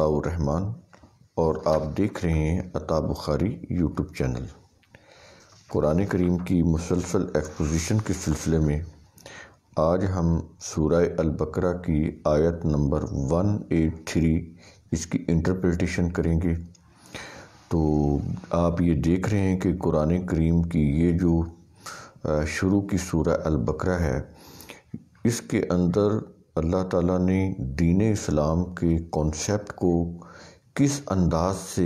अताउरहमान और आप देख रहे हैं अता बुखारी यूट्यूब चैनल कुरान करीम की मुसलसल एक्सपोजिशन के सिलसिले में आज हम सूरह अलबकरा की आयत नंबर वन एट थ्री इसकी इंटरप्रटेशन करेंगे तो आप ये देख रहे हैं कि कुरान करीम की ये जो शुरू की सूर अलबकरा है इसके अंदर अल्लाह ताला ने दीन इस्लाम के कॉन्सेप्ट को किस अंदाज से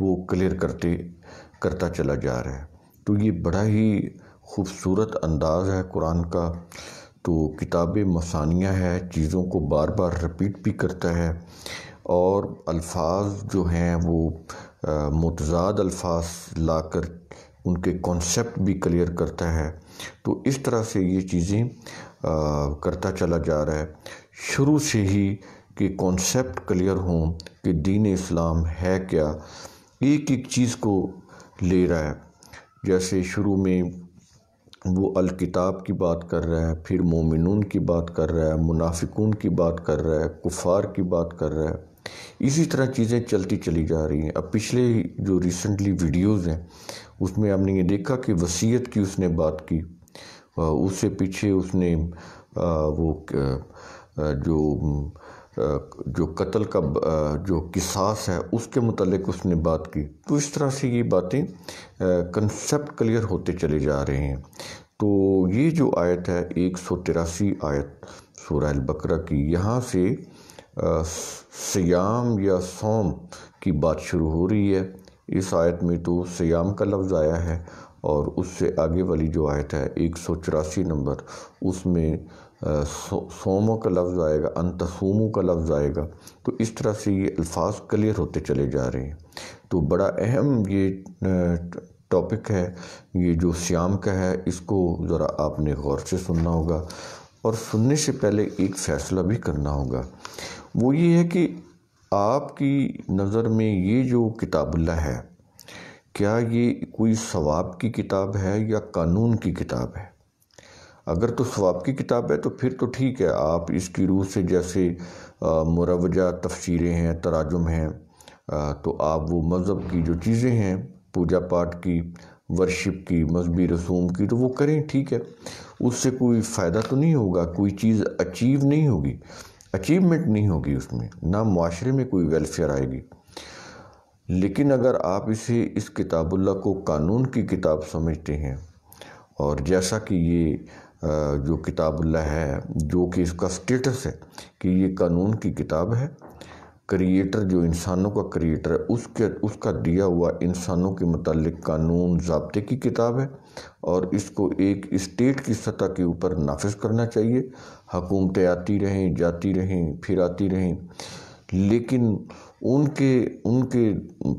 वो क्लियर करते करता चला जा रहा है तो ये बड़ा ही खूबसूरत अंदाज है कुरान का तो किताब मसानिया है चीज़ों को बार बार रिपीट भी करता है और अल्फाज जो हैं वो मतजाद अल्फाज लाकर उनके कॉन्सेप्ट भी क्लियर करता है तो इस तरह से ये चीज़ें करता चला जा रहा है शुरू से ही कि कॉन्सेप्ट क्लियर हों कि दीन इस्लाम है क्या एक एक चीज़ को ले रहा है जैसे शुरू में वो किताब की बात कर रहा है फिर मोमिनून की बात कर रहा है मुनाफिकून की बात कर रहा है कुफार की बात कर रहा है इसी तरह चीज़ें चलती चली जा रही हैं अब पिछले जो रिसेंटली वीडियोस हैं उसमें हमने ये देखा कि वसीयत की उसने बात की उससे पीछे उसने वो जो जो कत्ल का जो किसास है उसके मतलब उसने बात की तो इस तरह से ये बातें कंसेप्ट क्लियर होते चले जा रहे हैं तो ये जो आयत है एक सौ तिरासी आयत सूरह बकरा की यहाँ से सयाम या सोम की बात शुरू हो रही है इस आयत में तो सयाम का लफ्ज़ आया है और उससे आगे वाली जो आयत है एक सौ चौरासी नंबर उसमें सो, का लफ्ज़ आएगा अंतसूमों का लफ्ज़ आएगा तो इस तरह से ये अल्फाज क्लियर होते चले जा रहे हैं तो बड़ा अहम ये टॉपिक है ये जो श्याम का है इसको ज़रा आपने गौर से सुनना होगा और सुनने से पहले एक फ़ैसला भी करना होगा वो ये है कि आपकी नज़र में ये जो किताबुल्ला है क्या ये कोई सवाब की किताब है या कानून की किताब है अगर तो सवाब की किताब है तो फिर तो ठीक है आप इसकी रूह से जैसे मुरवजा तफसीरें हैं तराजुम हैं तो आप वो मज़हब की जो चीज़ें हैं पूजा पाठ की वर्शिप की मजहबी रसूम की तो वो करें ठीक है उससे कोई फ़ायदा तो नहीं होगा कोई चीज़ अचीव नहीं होगी अचीवमेंट नहीं होगी उसमें ना माशरे में कोई वेलफेयर आएगी लेकिन अगर आप इसे इस किताबुल्ला को कानून की किताब समझते हैं और जैसा कि ये जो किताबुल्ला है जो कि इसका स्टेटस है कि ये कानून की किताब है क्रिएटर जो इंसानों का क्रिएटर है उसके उसका दिया हुआ इंसानों के मतलब कानून जबते की किताब है और इसको एक स्टेट की सतह के ऊपर नाफिज करना चाहिए हकूमतें आती रहें जाती रहें फिर आती रहें लेकिन उनके उनके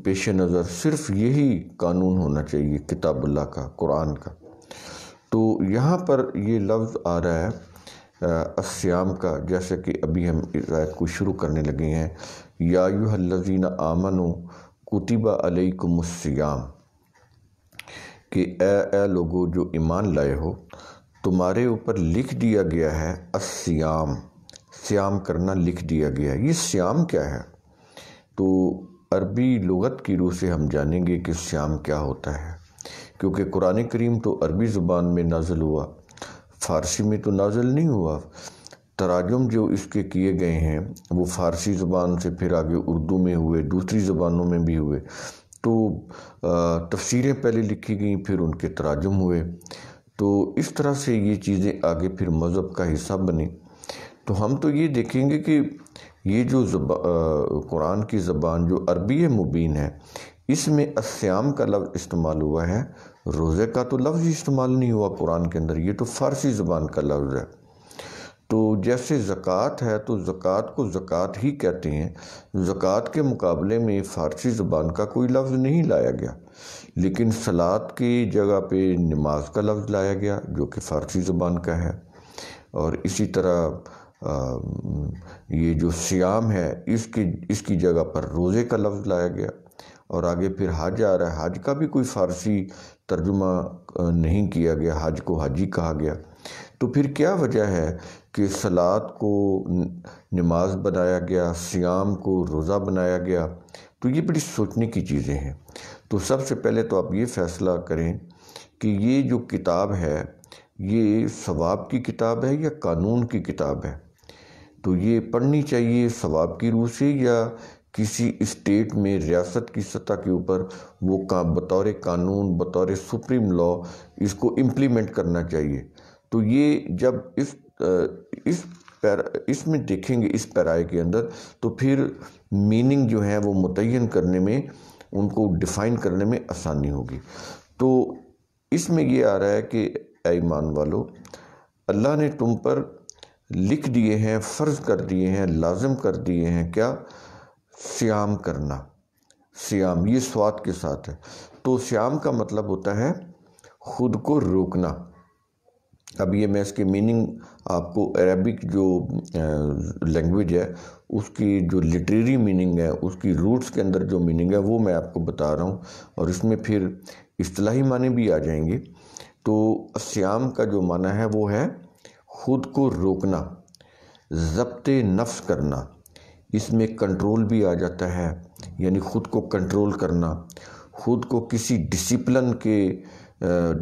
पेश नज़र सिर्फ यही कानून होना चाहिए किताबुल्ला का कुरान का तो यहाँ पर ये लफ्ज़ आ रहा है अस्याम का जैसे कि अभी हम इस आयत को शुरू करने लगे हैं या युहल्लजीन आमनो कुतिबा अलैकुमुस्सियाम कि ए ए लोगो जो ईमान लाए हो तुम्हारे ऊपर लिख दिया गया है अस्याम श्याम करना लिख दिया गया है ये श्याम क्या है तो अरबी लगत की रूह से हम जानेंगे कि श्याम क्या होता है क्योंकि कुरान करीम तो अरबी ज़ुबान में नाजल हुआ फ़ारसी में तो नाजल नहीं हुआ तराजम जो इसके किए गए हैं वो फ़ारसी ज़ुबान से फिर आगे उर्दू में हुए दूसरी ज़बानों में भी हुए तो तफसीरें पहले लिखी गई फिर उनके तराजम हुए तो इस तरह से ये चीज़ें आगे फिर मज़हब का हिस्सा बनी तो हम तो ये देखेंगे कि ये जो कुरान की ज़बान जो अरबी मुबीन है इसमें अस्याम का लफ्ज़ इस्तेमाल हुआ है रोज़े का तो लफ्ज़ इस्तेमाल नहीं हुआ कुरान के अंदर ये तो फ़ारसी ज़बान का लफ्ज़ है तो जैसे ज़क़़त है तो ज़क़़त को ज़क़़त ही कहते हैं ज़क़़त के मुकाबले में फ़ारसी ज़बान का कोई लफ्ज़ नहीं लाया गया लेकिन सलाद की जगह पे नमाज का लफ्ज़ लाया गया जो कि फ़ारसी ज़बान का है और इसी तरह ये जो श्याम है इसकी इसकी जगह पर रोज़े का लफ्ज़ लाया गया और आगे फिर हज आ रहा है हज का भी कोई फ़ारसी तर्जुमा नहीं किया गया हज को हाजी कहा गया तो फिर क्या वजह है कि सलाद को नमाज बनाया गया सियाम को रोज़ा बनाया गया तो ये बड़ी सोचने की चीज़ें हैं तो सबसे पहले तो आप ये फ़ैसला करें कि ये जो किताब है ये सवाब की किताब है या कानून की किताब है तो ये पढ़नी चाहिए सवाब की रूह से या किसी स्टेट में रियासत की सतह के ऊपर वो का बतौर कानून बतौर सुप्रीम लॉ इसको इम्प्लीमेंट करना चाहिए तो ये जब इस इस इसमें देखेंगे इस पैराए के अंदर तो फिर मीनिंग जो है वो मुतन करने में उनको डिफ़ाइन करने में आसानी होगी तो इसमें ये आ रहा है कि ऐमान वालों अल्लाह ने तुम पर लिख दिए हैं फ़र्ज़ कर दिए हैं लाजम कर दिए हैं क्या श्याम करना श्याम ये स्वाद के साथ है तो श्याम का मतलब होता है खुद को रोकना अब ये मैं इसकी मीनिंग आपको अरबिक जो लैंग्वेज है उसकी जो लिटरेरी मीनिंग है उसकी रूट्स के अंदर जो मीनिंग है वो मैं आपको बता रहा हूँ और इसमें फिर असलाही माने भी आ जाएंगे तो श्याम का जो माना है वो है खुद को रोकना जब्त नफ्स करना इसमें कंट्रोल भी आ जाता है यानी ख़ुद को कंट्रोल करना ख़ुद को किसी डिसिप्लिन के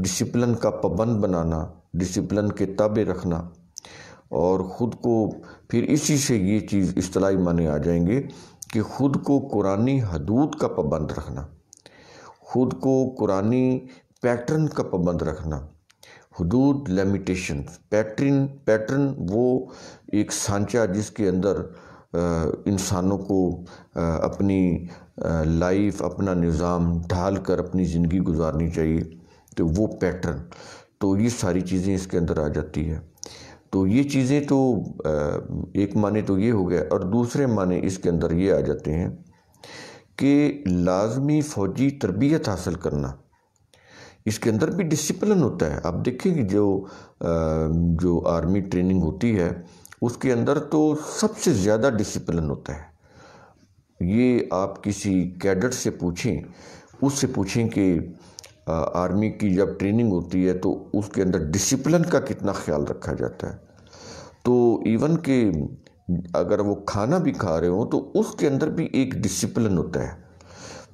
डिसिप्लिन का पाबंद बनाना डिसिप्लिन के ताबे रखना और ख़ुद को फिर इसी से ये चीज़ असलाही माने आ जाएंगे कि ख़ुद को कुरानी हदूद का पाबंद रखना ख़ुद को कुरानी पैटर्न का पाबंद रखना हदूद लिमिटेशन पैटर्न पैटर्न वो एक सांचा जिसके अंदर इंसानों को अपनी लाइफ अपना निज़ाम ढाल कर अपनी ज़िंदगी गुजारनी चाहिए तो वो पैटर्न तो ये सारी चीज़ें इसके अंदर आ जाती है तो ये चीज़ें तो एक माने तो ये हो गया और दूसरे माने इसके अंदर ये आ जाते हैं कि लाजमी फ़ौजी तरबियत हासिल करना इसके अंदर भी डिसिप्लिन होता है आप देखेंगे जो जो आर्मी ट्रेनिंग होती है उसके अंदर तो सबसे ज़्यादा डिसिप्लिन होता है ये आप किसी कैडट से पूछें उससे पूछें कि आर्मी की जब ट्रेनिंग होती है तो उसके अंदर डिसिप्लिन का कितना ख्याल रखा जाता है तो इवन के अगर वो खाना भी खा रहे हों तो उसके अंदर भी एक डिसिप्लिन होता है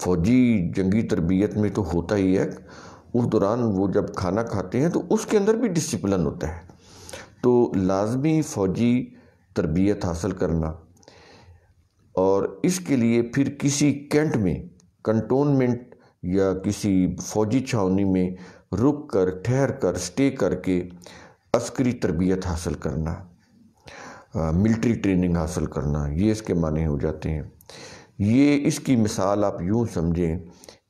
फौजी जंगी तरबियत में तो होता ही है उस दौरान वो जब खाना खाते हैं तो उसके अंदर भी डिसिप्लिन होता है तो लाजमी फ़ौजी तरबियत हासिल करना और इसके लिए फिर किसी कैंट में कंटोनमेंट या किसी फ़ौजी छावनी में रुक कर ठहर कर स्टे करके अस्करी तरबियत हासिल करना मिलिट्री ट्रेनिंग हासिल करना ये इसके माने हो जाते हैं ये इसकी मिसाल आप यूँ समझें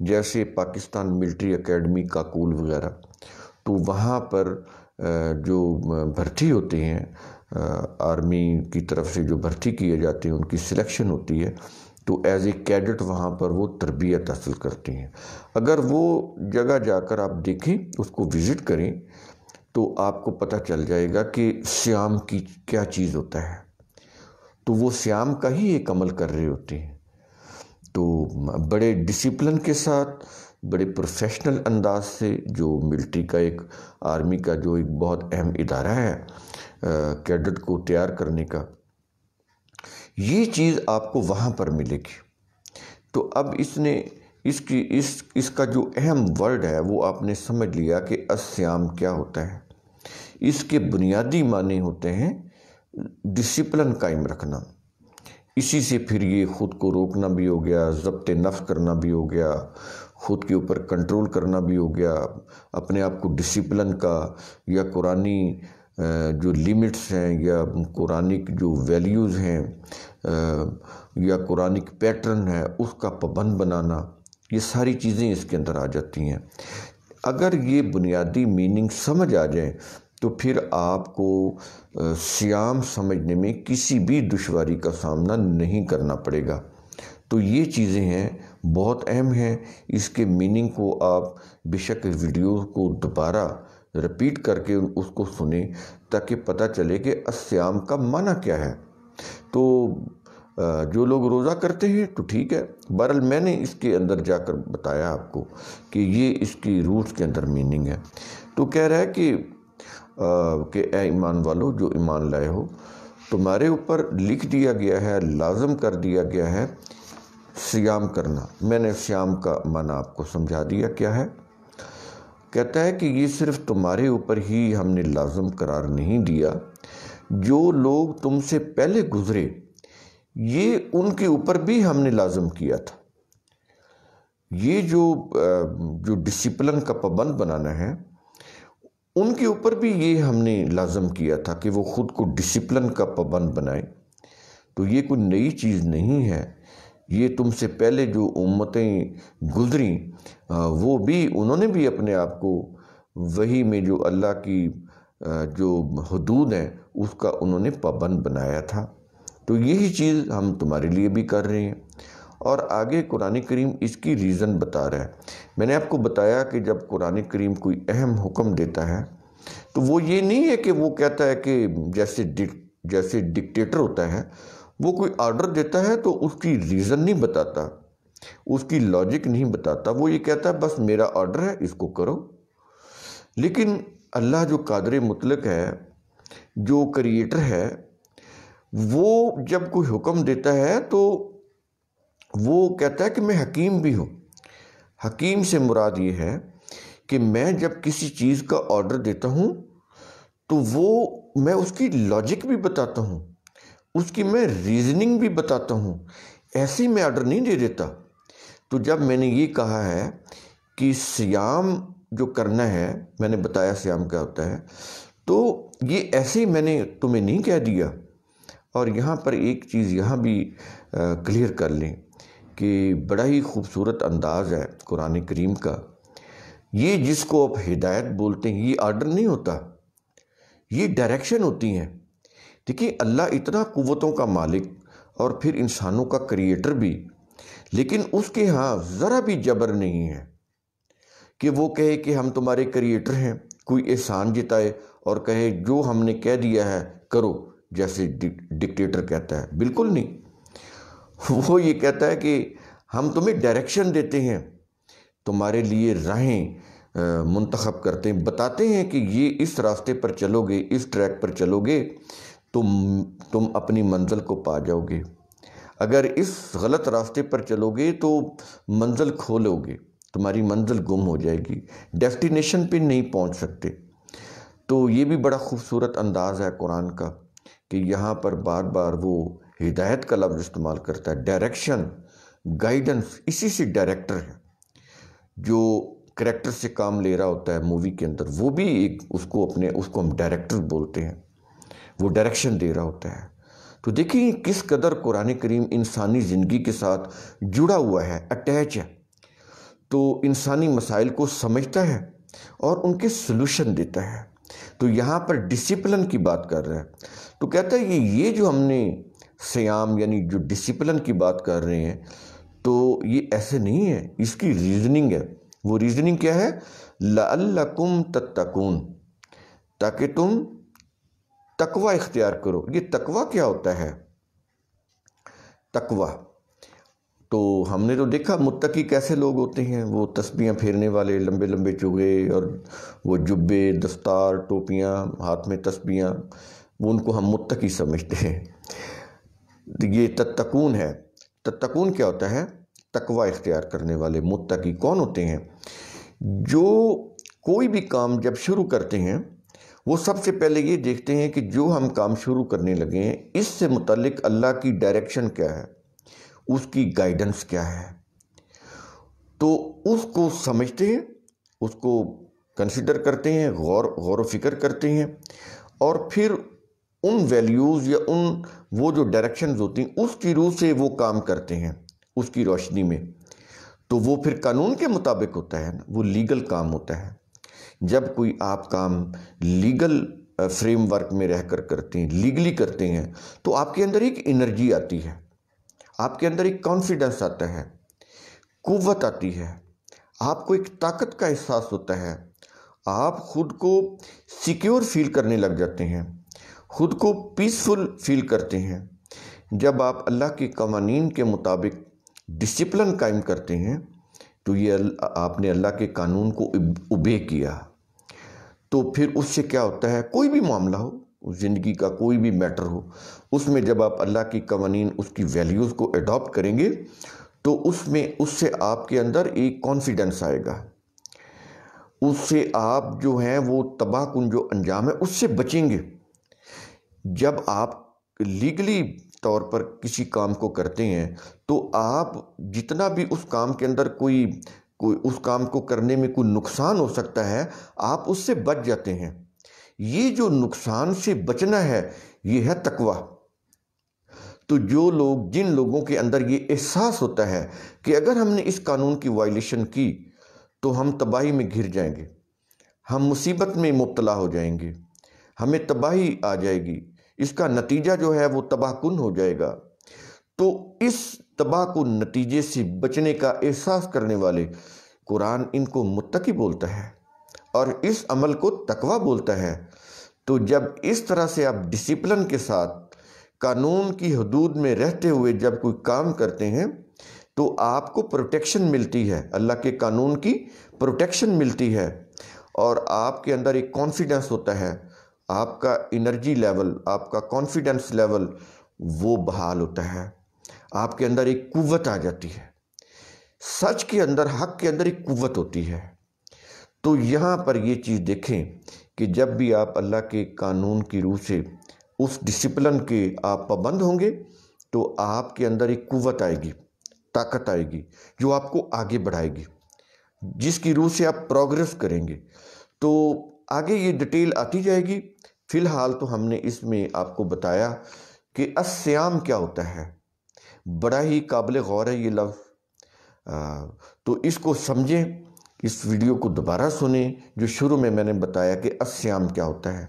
जैसे पाकिस्तान मिलिट्री एकेडमी काकूल वगैरह तो वहाँ पर जो भर्ती होते हैं आर्मी की तरफ से जो भर्ती किए जाते हैं उनकी सिलेक्शन होती है तो एज ए कैडेट वहाँ पर वो तरबियत हासिल करते हैं अगर वो जगह जाकर आप देखें उसको विज़िट करें तो आपको पता चल जाएगा कि श्याम की क्या चीज़ होता है तो वो श्याम का ही एक अमल कर रहे होते हैं तो बड़े डिसिप्लिन के साथ बड़े प्रोफेशनल अंदाज से जो मिलिट्री का एक आर्मी का जो एक बहुत अहम इदारा है कैडेट को तैयार करने का ये चीज़ आपको वहाँ पर मिलेगी तो अब इसने इसकी इस इसका जो अहम वर्ड है वो आपने समझ लिया कि अस्याम क्या होता है इसके बुनियादी माने होते हैं डिसिप्लिन कायम रखना इसी से फिर ये ख़ुद को रोकना भी हो गया ज़ब्त नफ़ करना भी हो गया ख़ुद के ऊपर कंट्रोल करना भी हो गया अपने आप को डिसिप्लिन का या कुरानी जो लिमिट्स हैं या कुरानिक जो वैल्यूज़ हैं या कुरानिक पैटर्न है उसका पाबंद बनाना ये सारी चीज़ें इसके अंदर आ जाती हैं अगर ये बुनियादी मीनिंग समझ आ जाए तो फिर आपको श्याम समझने में किसी भी दुश्वारी का सामना नहीं करना पड़ेगा तो ये चीज़ें हैं बहुत अहम हैं इसके मीनिंग को आप बेशक वीडियो को दोबारा रिपीट करके उसको सुने ताकि पता चले कि अश्याम का माना क्या है तो जो लोग रोज़ा करते हैं तो ठीक है बहरल मैंने इसके अंदर जाकर बताया आपको कि ये इसकी रूट्स के अंदर मीनिंग है तो कह रहा है कि कि ए ईमान वालो जो ईमान लाए हो तुम्हारे ऊपर लिख दिया गया है लाजम कर दिया गया है श्याम करना मैंने श्याम का माना आपको समझा दिया क्या है कहता है कि ये सिर्फ तुम्हारे ऊपर ही हमने लाजम करार नहीं दिया जो लोग तुमसे पहले गुजरे ये उनके ऊपर भी हमने लाजम किया था ये जो जो डिसिप्लिन का पाबंद बनाना है उनके ऊपर भी ये हमने लाजम किया था कि वो ख़ुद को डिसिप्लिन का पाबंद बनाए तो ये कोई नई चीज़ नहीं है ये तुमसे पहले जो उम्मतें गुजरी वो भी उन्होंने भी अपने आप को वही में जो अल्लाह की जो हदूद हैं उसका उन्होंने पाबंद बनाया था तो यही चीज़ हम तुम्हारे लिए भी कर रहे हैं और आगे कुरान करीम इसकी रीज़न बता रहा है मैंने आपको बताया कि जब कुरान करीम कोई अहम हुक्म देता है तो वो ये नहीं है कि वो कहता है कि जैसे डिक, जैसे डिक्टेटर होता है वो कोई आर्डर देता है तो उसकी रीज़न नहीं बताता उसकी लॉजिक नहीं बताता वो ये कहता है बस मेरा ऑर्डर है इसको करो लेकिन अल्लाह जो कादर मुतलक है जो क्रिएटर है वो जब कोई हुक्म देता है तो वो कहता है कि मैं हकीम भी हूँ हकीम से मुराद ये है कि मैं जब किसी चीज़ का ऑर्डर देता हूँ तो वो मैं उसकी लॉजिक भी बताता हूँ उसकी मैं रीजनिंग भी बताता हूँ ऐसे ही मैं ऑर्डर नहीं दे देता तो जब मैंने ये कहा है कि सियाम जो करना है मैंने बताया सियाम क्या होता है तो ये ऐसे ही मैंने तुम्हें नहीं कह दिया और यहाँ पर एक चीज़ यहाँ भी क्लियर कर लें कि बड़ा ही खूबसूरत अंदाज़ है कुरान करीम का ये जिसको आप हिदायत बोलते हैं ये आर्डर नहीं होता ये डायरेक्शन होती हैं देखिए अल्लाह इतना क़वतों का मालिक और फिर इंसानों का क्रिएटर भी लेकिन उसके यहाँ ज़रा भी जबर नहीं है कि वो कहे कि हम तुम्हारे क्रिएटर हैं कोई एहसान जिताए और कहे जो हमने कह दिया है करो जैसे डिक्टेटर कहता है बिल्कुल नहीं वो ये कहता है कि हम तुम्हें डायरेक्शन देते हैं तुम्हारे लिए राहें मंतखब करते हैं बताते हैं कि ये इस रास्ते पर चलोगे इस ट्रैक पर चलोगे तुम तुम अपनी मंजिल को पा जाओगे अगर इस गलत रास्ते पर चलोगे तो मंजिल खो लोगे तुम्हारी मंजिल गुम हो जाएगी डेस्टिनेशन पे नहीं पहुंच सकते तो ये भी बड़ा खूबसूरत अंदाज़ है कुरान का कि यहाँ पर बार बार वो हिदायत का लफ्ज़ इस्तेमाल करता है डायरेक्शन गाइडेंस इसी से डायरेक्टर है जो करेक्टर से काम ले रहा होता है मूवी के अंदर वो भी एक उसको अपने उसको हम डायरेक्टर बोलते हैं वो डायरेक्शन दे रहा होता है तो देखिए किस कदर कुरान करीम इंसानी ज़िंदगी के साथ जुड़ा हुआ है अटैच है तो इंसानी मसाइल को समझता है और उनके सोल्यूशन देता है तो यहाँ पर डिसिप्लिन की बात कर रहा है तो कहता है कि ये जो हमने सयाम यानी जो डिसिप्लिन की बात कर रहे हैं तो ये ऐसे नहीं है इसकी रीजनिंग है वो रीजनिंग क्या है लकुम तत्तकून ताकि तुम तकवा इख्तियार करो ये तकवा क्या होता है तकवा तो हमने तो देखा मुत्तकी कैसे लोग होते हैं वो तस्बियां फेरने वाले लंबे लंबे चुगे और वो जुब्बे दस्तार टोपियां हाथ में तस्बियां वो उनको हम मुत्तकी समझते हैं तो ये तत्तकून है तत्तकून क्या होता है तकवा इख्तियार करने वाले मुत्तकी कौन होते हैं जो कोई भी काम जब शुरू करते हैं वो सबसे पहले ये देखते हैं कि जो हम काम शुरू करने लगे हैं इससे मुतलक अल्लाह की डायरेक्शन क्या है उसकी गाइडेंस क्या है तो उसको समझते हैं उसको कंसिडर करते हैं गौर गौर फिक्र करते हैं और फिर उन वैल्यूज़ या उन वो जो डायरेक्शन होती हैं उसकी रूह से वो काम करते हैं उसकी रोशनी में तो वो फिर कानून के मुताबिक होता है ना वो लीगल काम होता है जब कोई आप काम लीगल फ्रेमवर्क में रहकर करते हैं लीगली करते हैं तो आपके अंदर एक एनर्जी आती है आपके अंदर एक कॉन्फिडेंस आता है कुवत आती है आपको एक ताकत का एहसास होता है आप खुद को सिक्योर फील करने लग जाते हैं ख़ुद को पीसफुल फील करते हैं जब आप अल्लाह के कवानीन के मुताबिक डिसिप्लिन कायम करते हैं तो ये आपने अल्लाह के कानून को उबे किया तो फिर उससे क्या होता है कोई भी मामला हो ज़िंदगी का कोई भी मैटर हो उसमें जब आप अल्लाह की कवानीन उसकी वैल्यूज़ को अडॉप्ट करेंगे तो उसमें उससे आपके अंदर एक कॉन्फिडेंस आएगा उससे आप जो हैं वो तबाह जो अंजाम है उससे बचेंगे जब आप लीगली तौर पर किसी काम को करते हैं तो आप जितना भी उस काम के अंदर कोई कोई उस काम को करने में कोई नुकसान हो सकता है आप उससे बच जाते हैं ये जो नुकसान से बचना है ये है तकवा तो जो लोग जिन लोगों के अंदर ये एहसास होता है कि अगर हमने इस कानून की वायलेशन की तो हम तबाही में घिर जाएंगे हम मुसीबत में मुबतला हो जाएंगे हमें तबाही आ जाएगी इसका नतीजा जो है वो तबाहकुन हो जाएगा तो इस तबाहकुन नतीजे से बचने का एहसास करने वाले कुरान इनको मुत्तकी बोलता है और इस अमल को तकवा बोलता है तो जब इस तरह से आप डिसिप्लिन के साथ कानून की हदूद में रहते हुए जब कोई काम करते हैं तो आपको प्रोटेक्शन मिलती है अल्लाह के कानून की प्रोटेक्शन मिलती है और आपके अंदर एक कॉन्फिडेंस होता है आपका एनर्जी लेवल आपका कॉन्फिडेंस लेवल वो बहाल होता है आपके अंदर एक कुवत आ जाती है सच के अंदर हक के अंदर एक कुवत होती है तो यहाँ पर ये चीज़ देखें कि जब भी आप अल्लाह के कानून की रूह से उस डिसिप्लिन के आप पाबंद होंगे तो आपके अंदर एक कुवत आएगी ताकत आएगी जो आपको आगे बढ़ाएगी जिसकी रूह से आप प्रोग्रेस करेंगे तो आगे ये डिटेल आती जाएगी फ़िलहाल तो हमने इसमें आपको बताया कि अस्याम क्या होता है बड़ा ही काबिल गौर है ये लफ्ज़ तो इसको समझें इस वीडियो को दोबारा सुने जो शुरू में मैंने बताया कि अस्याम क्या होता है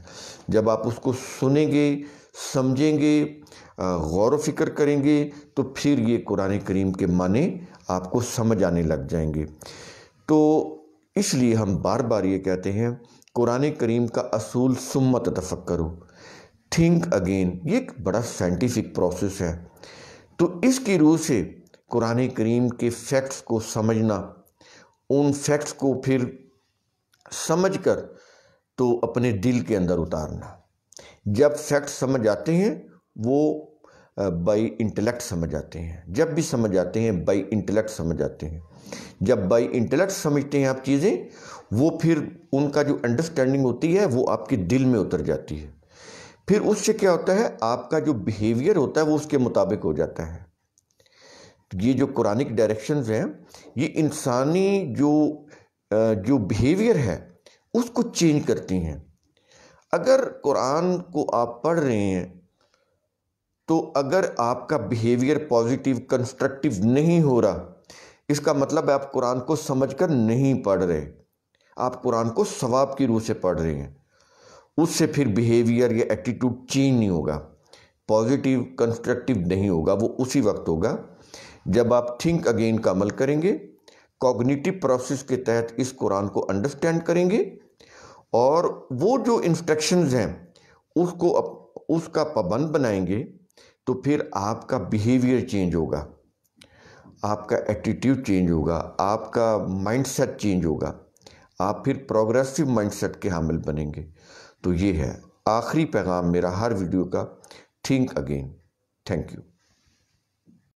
जब आप उसको सुनेंगे समझेंगे गौर फिक्र करेंगे तो फिर ये कुरान करीम के माने आपको समझ आने लग जाएंगे तो इसलिए हम बार बार ये कहते हैं कुरान करीम का असूल सुम्मत करो थिंक अगेन ये एक बड़ा साइंटिफिक प्रोसेस है तो इसकी रूह से कुरान करीम के फैक्ट्स को समझना उन फैक्ट्स को फिर समझ कर तो अपने दिल के अंदर उतारना जब फैक्ट्स समझ आते हैं वो बाई इंटेलेक्ट समझ आते हैं जब भी समझ आते हैं बाई इंटेलेक्ट समझ आते हैं जब बाई इंटेलेक्ट समझते हैं आप चीज़ें वो फिर उनका जो अंडरस्टैंडिंग होती है वो आपके दिल में उतर जाती है फिर उससे क्या होता है आपका जो बिहेवियर होता है वो उसके मुताबिक हो जाता है ये जो कुरानिक डायरेक्शंस हैं ये इंसानी जो जो बिहेवियर है उसको चेंज करती हैं अगर कुरान को आप पढ़ रहे हैं तो अगर आपका बिहेवियर पॉजिटिव कंस्ट्रक्टिव नहीं हो रहा इसका मतलब है आप कुरान को समझकर नहीं पढ़ रहे आप कुरान को सवाब की रूह से पढ़ रहे हैं उससे फिर बिहेवियर या एटीट्यूड चेंज नहीं होगा पॉजिटिव कंस्ट्रक्टिव नहीं होगा वो उसी वक्त होगा जब आप थिंक अगेन का अमल करेंगे कॉग्निटिव प्रोसेस के तहत इस कुरान को अंडरस्टैंड करेंगे और वो जो इंस्ट्रक्शंस हैं उसको उसका पाबंद बनाएंगे तो फिर आपका बिहेवियर चेंज होगा आपका एटीट्यूड चेंज होगा आपका माइंडसेट चेंज होगा आप फिर प्रोग्रेसिव माइंडसेट के हामिल बनेंगे तो ये है आखिरी पैगाम मेरा हर वीडियो का थिंक अगेन थैंक यू